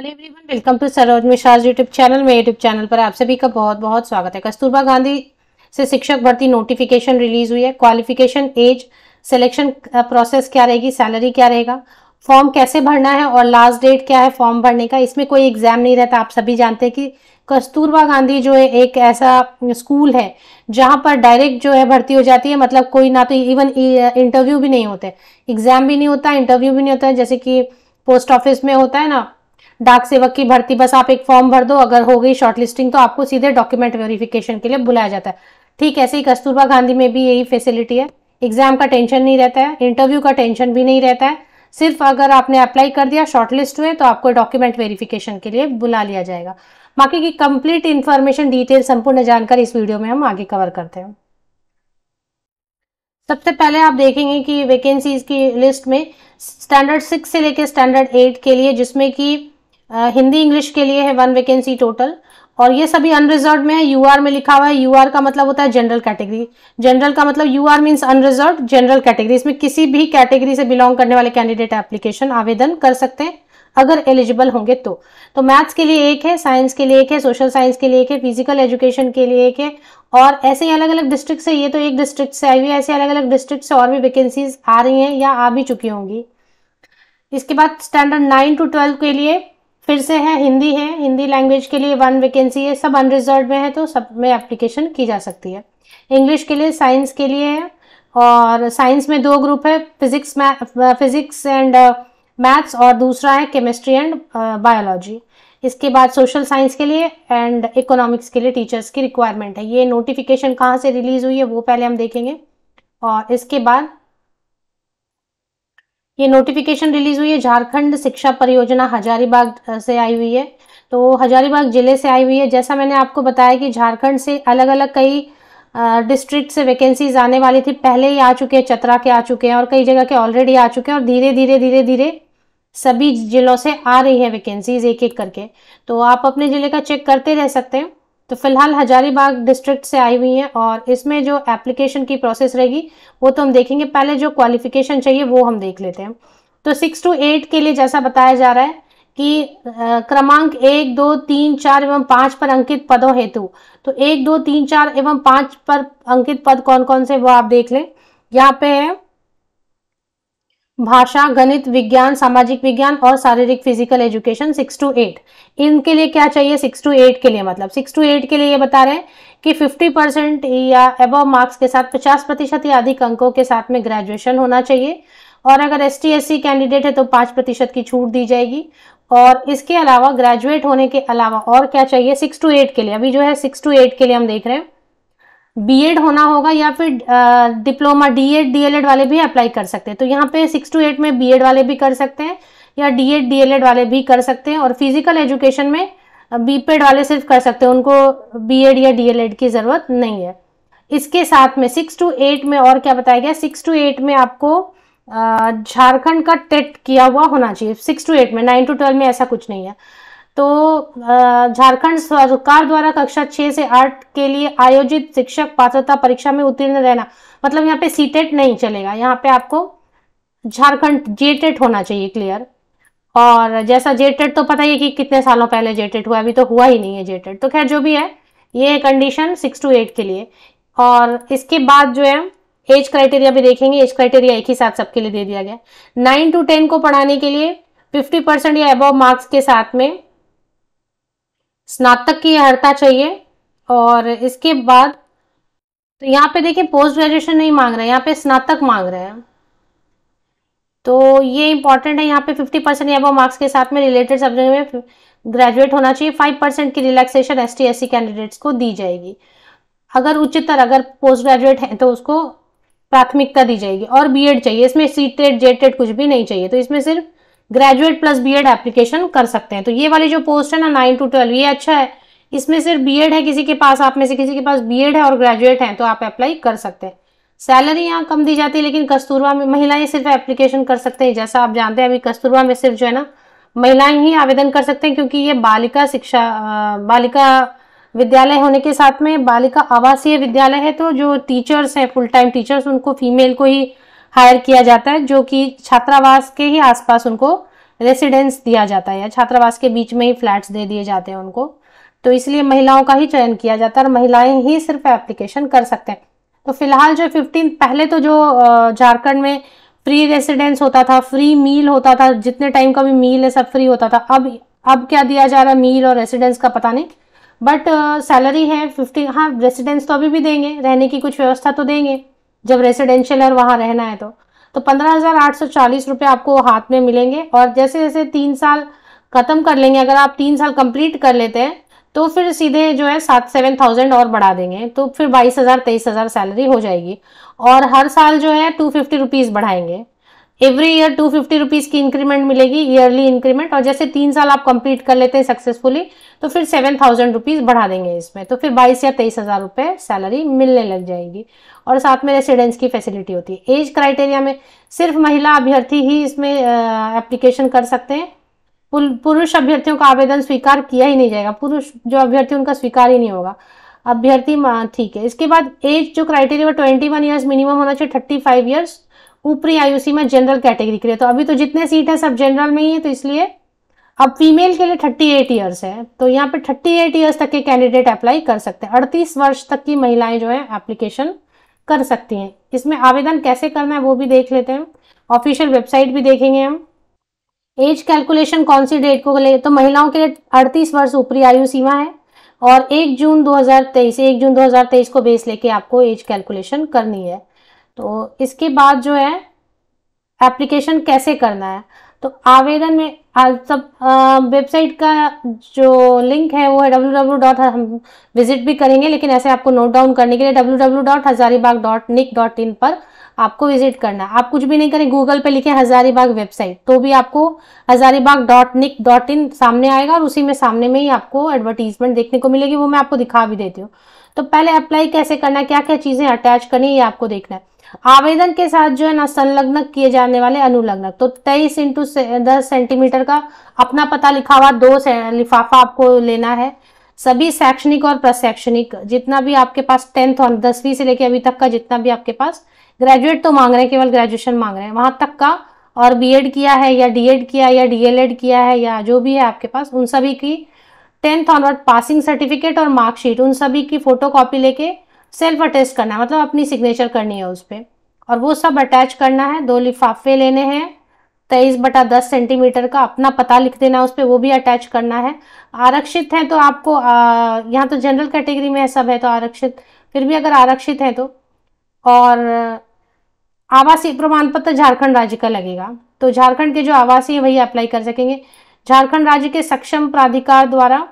hello everyone welcome to Saroj Mishra's YouTube channel मेरे YouTube channel पर आप सभी का बहुत बहुत स्वागत है कस्तूरबा गांधी से शिक्षक भर्ती नोटिफिकेशन रिलीज हुई है क्वालिफिकेशन एज सिलेक्शन प्रोसेस क्या रहेगी सैलरी क्या रहेगा फॉर्म कैसे भरना है और लास्ट डेट क्या है फॉर्म भरने का इसमें कोई एग्जाम नहीं रहता आप सभी जानते हैं कि कस्तूरबा गांधी जो है एक ऐसा स्कूल है जहाँ पर डायरेक्ट जो है भर्ती हो जाती है मतलब कोई ना तो इवन इंटरव्यू e, भी नहीं होते एग्जाम भी नहीं होता इंटरव्यू भी नहीं होता जैसे कि पोस्ट ऑफिस में होता है ना डाक सेवक की भर्ती बस आप एक फॉर्म भर दो अगर हो गई शॉर्टलिस्टिंग तो आपको सीधे डॉक्यूमेंट वेरिफिकेशन के लिए बुलाया जाता है ठीक ऐसे ही कस्तूरबा गांधी में भी यही फैसिलिटी है एग्जाम का टेंशन नहीं रहता है इंटरव्यू का टेंशन भी नहीं रहता है सिर्फ अगर आपने अप्लाई कर दिया शॉर्टलिस्ट हुए तो आपको डॉक्यूमेंट वेरिफिकेशन के लिए बुला लिया जाएगा बाकी की कंप्लीट इन्फॉर्मेशन डिटेल संपूर्ण जानकारी इस वीडियो में हम आगे कवर करते हैं सबसे पहले आप देखेंगे कि वैकेंसीज की लिस्ट में स्टैंडर्ड सिक्स से लेकर स्टैंडर्ड एट के लिए जिसमें कि हिंदी इंग्लिश के लिए है वन वैकेंसी टोटल और ये सभी अनरिजर्व में है यू आर में लिखा हुआ है यू आर का मतलब होता है जनरल कैटेगरी जनरल का मतलब U R means unreserved general category इसमें किसी भी कैटेगरी से बिलोंग करने वाले कैंडिडेट एप्लीकेशन आवेदन कर सकते हैं अगर एलिजिबल होंगे तो तो मैथ्स के लिए एक है साइंस के लिए एक है सोशल साइंस के लिए एक है फिजिकल एजुकेशन के लिए एक है और ऐसे ही अलग अलग डिस्ट्रिक्ट से ये तो एक डिस्ट्रिक्ट से आई हुई ऐसे अलग अलग डिस्ट्रिक्ट से और भी वैकेंसीज आ रही हैं या आ भी चुकी होंगी इसके बाद स्टैंडर्ड नाइन टू ट्वेल्व के लिए फिर से है हिंदी है हिंदी लैंग्वेज के लिए वन वैकेंसी है सब अनरिजर्व में है तो सब में एप्लीकेशन की जा सकती है इंग्लिश के लिए साइंस के लिए है और साइंस में दो ग्रुप है फिजिक्स फिजिक्स एंड मैथ्स और दूसरा है केमिस्ट्री एंड बायोलॉजी इसके बाद सोशल साइंस के लिए एंड इकोनॉमिक्स के लिए टीचर्स की रिक्वायरमेंट है ये नोटिफिकेशन कहाँ से रिलीज़ हुई है वो पहले हम देखेंगे और इसके बाद ये नोटिफिकेशन रिलीज हुई है झारखंड शिक्षा परियोजना हजारीबाग से आई हुई है तो हजारीबाग जिले से आई हुई है जैसा मैंने आपको बताया कि झारखंड से अलग अलग कई डिस्ट्रिक्ट से वैकेंसीज आने वाली थी पहले ही आ चुके हैं चतरा के आ चुके हैं और कई जगह के ऑलरेडी आ चुके हैं और धीरे धीरे धीरे धीरे सभी जिलों से आ रही है वैकेंसीज एक एक करके तो आप अपने ज़िले का चेक करते रह सकते हैं तो फिलहाल हजारीबाग डिस्ट्रिक्ट से आई हुई हैं और इसमें जो एप्लीकेशन की प्रोसेस रहेगी वो तो हम देखेंगे पहले जो क्वालिफिकेशन चाहिए वो हम देख लेते हैं तो सिक्स टू एट के लिए जैसा बताया जा रहा है कि क्रमांक एक दो तीन चार एवं पांच पर अंकित पदों हेतु तो एक दो तीन चार एवं पाँच पर अंकित पद कौन कौन से वो आप देख लें यहाँ पे है भाषा गणित विज्ञान सामाजिक विज्ञान और शारीरिक physical education six to eight इनके लिए क्या चाहिए सिक्स टू एट के लिए मतलब सिक्स टू एट के लिए ये बता रहे हैं कि फिफ्टी परसेंट या एबव मार्क्स के साथ पचास प्रतिशत या अधिक अंकों के साथ में ग्रेजुएशन होना चाहिए और अगर एस टी कैंडिडेट है तो पाँच प्रतिशत की छूट दी जाएगी और इसके अलावा ग्रेजुएट होने के अलावा और क्या चाहिए सिक्स टू एट के लिए अभी जो है सिक्स टू एट के लिए हम देख रहे हैं बीएड होना होगा या फिर डिप्लोमा डीएड डीएलएड वाले भी अप्लाई कर सकते हैं तो यहाँ पे सिक्स टू एट में बीएड वाले भी कर सकते हैं या डीएड डीएलएड वाले भी कर सकते हैं और फिजिकल एजुकेशन में बीपेड वाले सिर्फ कर सकते हैं उनको बीएड या डीएलएड की ज़रूरत नहीं है इसके साथ में सिक्स टू एट में और क्या बताया गया सिक्स टू एट में आपको झारखंड का टेट किया हुआ होना चाहिए सिक्स टू एट में नाइन टू ट्वेल्व में ऐसा कुछ नहीं है तो झारखंड सरकार द्वारा कक्षा छः से आठ के लिए आयोजित शिक्षक पात्रता परीक्षा में उत्तीर्ण रहना मतलब यहाँ पे सीटेट e नहीं चलेगा यहाँ पे आपको झारखंड जेटेट e होना चाहिए क्लियर और जैसा जेटेट e तो पता ही है कि कितने सालों पहले जेटेट हुआ अभी तो हुआ ही नहीं है जेटेट तो खैर जो भी है ये कंडीशन सिक्स टू एट के लिए और इसके बाद जो है एज क्राइटेरिया भी देखेंगे एज क्राइटेरिया एक ही साथ सबके लिए दे दिया गया नाइन टू टेन को पढ़ाने के लिए फिफ्टी परसेंट या अबव मार्क्स के साथ में स्नातक की अर्हता चाहिए और इसके बाद तो यहाँ पे देखिए पोस्ट ग्रेजुएशन नहीं मांग रहे हैं यहाँ पे स्नातक मांग रहे हैं तो ये इंपॉर्टेंट है यहाँ पे फिफ्टी परसेंट या मार्क्स के साथ में रिलेटेड सब्जेक्ट में ग्रेजुएट होना चाहिए फाइव परसेंट की relaxation S T S C candidates को दी जाएगी अगर उच्चतर अगर पोस्ट ग्रेजुएट है तो उसको प्राथमिकता दी जाएगी और एड चाहिए इसमें सी टेड जे टेड कुछ भी नहीं चाहिए तो इसमें सिर्फ ग्रेजुएट प्लस बीएड एप्लीकेशन कर सकते हैं तो ये वाली जो पोस्ट है ना नाइन टू ट्वेल्व ये अच्छा है इसमें सिर्फ बीएड है किसी के पास आप में से किसी के पास बीएड है और ग्रेजुएट है तो आप अप्लाई कर सकते हैं सैलरी यहाँ कम दी जाती है लेकिन कस्तूरबा में महिलाएं सिर्फ एप्लीकेशन कर सकते हैं जैसा आप जानते हैं अभी कस्तूरबा में सिर्फ जो है ना महिलाएं ही आवेदन कर सकते हैं क्योंकि ये बालिका शिक्षा बालिका विद्यालय होने के साथ में बालिका आवासीय विद्यालय है तो जो टीचर्स हैं फुल टाइम टीचर्स उनको फीमेल को ही हायर किया जाता है जो कि छात्रावास के ही आसपास उनको रेसिडेंस दिया जाता है या छात्रावास के बीच में ही फ्लैट्स दे दिए जाते हैं उनको तो इसलिए महिलाओं का ही चयन किया जाता है और महिलाएं ही सिर्फ एप्लीकेशन कर सकते हैं तो फिलहाल जो फिफ्टीन पहले तो जो झारखंड में फ्री रेसिडेंस होता था फ्री मील होता था जितने टाइम का भी मील है सब फ्री होता था अब अब क्या दिया जा रहा है मील और रेसिडेंस का पता नहीं बट सैलरी है फिफ्टी हाँ रेसिडेंस तो अभी भी देंगे रहने की कुछ व्यवस्था तो देंगे जब रेसिडेंशियल और वहाँ रहना है तो तो पंद्रह हज़ार आठ सौ चालीस रुपये आपको हाथ में मिलेंगे और जैसे जैसे तीन साल ख़त्म कर लेंगे अगर आप तीन साल कंप्लीट कर लेते हैं तो फिर सीधे जो है सात सेवन थाउजेंड और बढ़ा देंगे तो फिर बाईस हज़ार तेईस हज़ार सैलरी हो जाएगी और हर साल जो है टू फिफ्टी रुपीज़ बढ़ाएंगे every year two fifty rupees की इंक्रीमेंट मिलेगी ईयरली इंक्रीमेंट और जैसे तीन साल आप कंप्लीट कर लेते हैं सक्सेसफुली तो फिर सेवन थाउजेंड रुपीज़ बढ़ा देंगे इसमें तो फिर बाईस या तेईस हज़ार रुपये सैलरी मिलने लग जाएगी और साथ में रेसिडेंस की फैसिलिटी होती है एज क्राइटेरिया में सिर्फ महिला अभ्यर्थी ही इसमें एप्लीकेशन कर सकते हैं पुरुष अभ्यर्थियों का आवेदन स्वीकार किया ही नहीं जाएगा पुरुष जो अभ्यर्थी उनका स्वीकार ही नहीं होगा अभ्यर्थी ठीक है इसके बाद एज जो क्राइटेरिया वो ट्वेंटी वन ईयर्स मिनिमम होना चाहिए थर्टी फाइव ईयर्स ऊपरी आयु सीमा जनरल कैटेगरी के लिए तो अभी तो जितने सीट हैं सब जनरल में ही है तो इसलिए अब फीमेल के लिए थर्टी एट ईयर्स है तो यहाँ पे थर्टी एट ईयर्स तक के कैंडिडेट अप्लाई कर सकते हैं अड़तीस वर्ष तक की महिलाएं जो है एप्लीकेशन कर सकती हैं इसमें आवेदन कैसे करना है वो भी देख लेते हैं ऑफिशियल वेबसाइट भी देखेंगे हम एज कैलकुलेशन कौन सी डेट को ले तो महिलाओं के लिए अड़तीस वर्ष ऊपरी आयु सीमा है और एक जून तेईस एक जून तेईस को बेस लेके आपको एज कैलकुलेशन करनी है तो इसके बाद जो है एप्लीकेशन कैसे करना है तो आवेदन में हाँ सब वेबसाइट का जो लिंक है वो है डब्ल्यू डब्ल्यू डॉट हम विजिट भी करेंगे लेकिन ऐसे आपको नोट डाउन करने के लिए W W dot Hazaribagh dot NIC dot in पर आपको विजिट करना है आप कुछ भी नहीं करें गूगल पे लिखें हजारीबाग वेबसाइट तो भी आपको Hazaribagh dot NIC dot in सामने आएगा और उसी में सामने में ही आपको एडवर्टीजमेंट देखने को मिलेगी वो मैं आपको दिखा भी देती हूँ तो पहले अप्लाई कैसे करना है क्या क्या चीज़ें अटैच करनी है ये आपको देखना है आवेदन के साथ जो है ना संलग्न किए जाने वाले अनुलग्नक तो तेईस इंटू दस सेंटीमीटर सेंटर का अपना पता लिखा हुआ दो लिफाफा आपको लेना है सभी शैक्षणिक और प्रशैक्षणिक जितना भी आपके पास टेंथ और दसवीं से लेके अभी तक का जितना भी आपके पास ग्रेजुएट तो मांग रहे हैं केवल ग्रेजुएशन मांग रहे हैं वहां तक का और बीएड किया है या डीएड किया है या डीएलएड किया है या जो भी है आपके पास उन सभी की टेंथ ऑनवर्ड पासिंग सर्टिफिकेट और मार्कशीट उन सभी की फोटो कॉपी लेके सेल्फ अटेस्ट करना है मतलब अपनी सिग्नेचर करनी है उस पर और वो सब अटैच करना है दो लिफाफे लेने हैं तेईस बटा दस सेंटीमीटर का अपना पता लिख देना उस पर वो भी अटैच करना है आरक्षित है तो आपको यहाँ तो जनरल कैटेगरी में है सब है तो आरक्षित फिर भी अगर आरक्षित है तो और आवासीय प्रमाण पत्र झारखंड राज्य का लगेगा तो झारखंड के जो आवासीय है वही अप्लाई कर सकेंगे झारखंड राज्य के सक्षम प्राधिकार द्वारा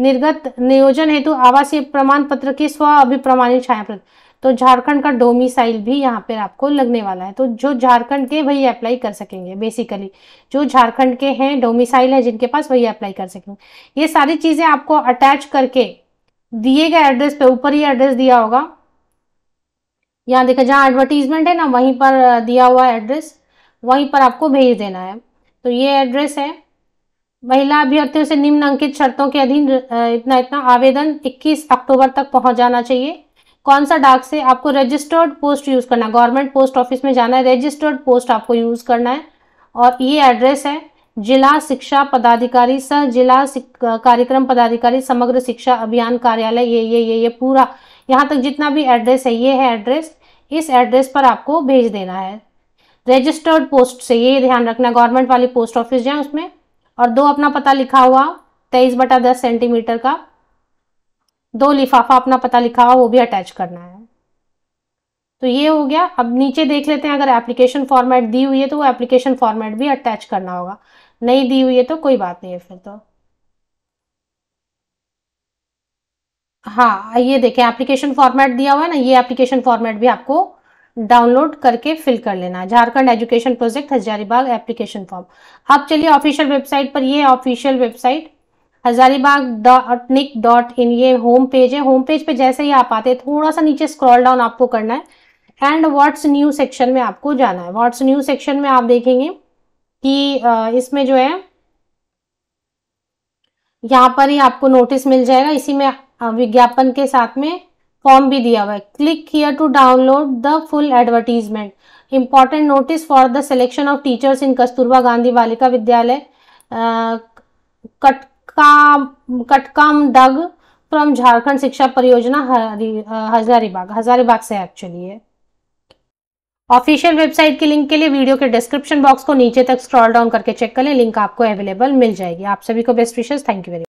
निर्गत नियोजन हेतु आवासीय प्रमाण पत्र की स्व अभिप्रमाणित छाया प्रति तो झारखंड का डोमिसाइल भी यहाँ पर आपको लगने वाला है तो जो झारखंड के वही अप्लाई कर सकेंगे बेसिकली जो झारखंड के हैं डोमिसाइल है जिनके पास वही अप्लाई कर सकेंगे ये सारी चीज़ें आपको अटैच करके दिए गए एड्रेस पे ऊपर ही एड्रेस दिया होगा यहाँ देखा जहाँ एडवर्टीजमेंट है ना वहीं पर दिया हुआ एड्रेस वहीं पर आपको भेज देना है तो ये एड्रेस है महिला अभ्यर्थियों से निम्न अंकित शर्तों के अधीन इतना इतना आवेदन 21 अक्टूबर तक पहुंच जाना चाहिए कौन सा डाक से आपको रजिस्टर्ड पोस्ट यूज़ करना है गवर्नमेंट पोस्ट ऑफिस में जाना है रजिस्टर्ड पोस्ट आपको यूज़ करना है और ये एड्रेस है जिला शिक्षा पदाधिकारी सह जिला कार्यक्रम पदाधिकारी समग्र शिक्षा अभियान कार्यालय ये ये ये ये पूरा यहाँ तक जितना भी एड्रेस है ये है एड्रेस इस एड्रेस पर आपको भेज देना है रजिस्टर्ड पोस्ट से ये ध्यान रखना गवर्नमेंट वाली पोस्ट ऑफिस जाए उसमें और दो अपना पता लिखा हुआ तेईस बटा दस सेंटीमीटर का दो लिफाफा अपना पता लिखा हुआ वो भी अटैच करना है तो ये हो गया अब नीचे देख लेते हैं अगर एप्लीकेशन फॉर्मेट दी हुई है तो वो एप्लीकेशन फॉर्मेट भी अटैच करना होगा नहीं दी हुई है तो कोई बात नहीं है फिर तो हाँ ये देखें एप्लीकेशन फॉर्मेट दिया हुआ है ना ये एप्लीकेशन फॉर्मेट भी आपको डाउनलोड करके फिल कर लेना है Jharkhand education project Hazaribagh application form अब चलिए ऑफिशियल वेबसाइट पर ये official website Hazaribagh dot NIC dot in ये होम पेज है होम पेज पे जैसे ही आप आते हैं थोड़ा सा नीचे स्क्रॉल डाउन आपको करना है एंड व्हाट्स न्यू सेक्शन में आपको जाना है व्हाट्स न्यू सेक्शन में आप देखेंगे कि इसमें जो है यहाँ पर ही आपको नोटिस मिल जाएगा इसी में विज्ञापन के साथ में फॉर्म भी दिया हुआ है click here to download the full advertisement important notice for the selection of teachers in Kasturba Gandhi Balika Vidyalaya cut का कटकम डग फ्रॉम झारखंड शिक्षा परियोजना हजारीबाग हजारीबाग से एक्चुअली है ऑफिशियल वेबसाइट के लिंक के लिए वीडियो के डिस्क्रिप्शन बॉक्स को नीचे तक स्क्रॉल डाउन करके चेक करें लिंक आपको अवेलेबल मिल जाएगी आप सभी को बेस्ट विशेष थैंक यू वेरी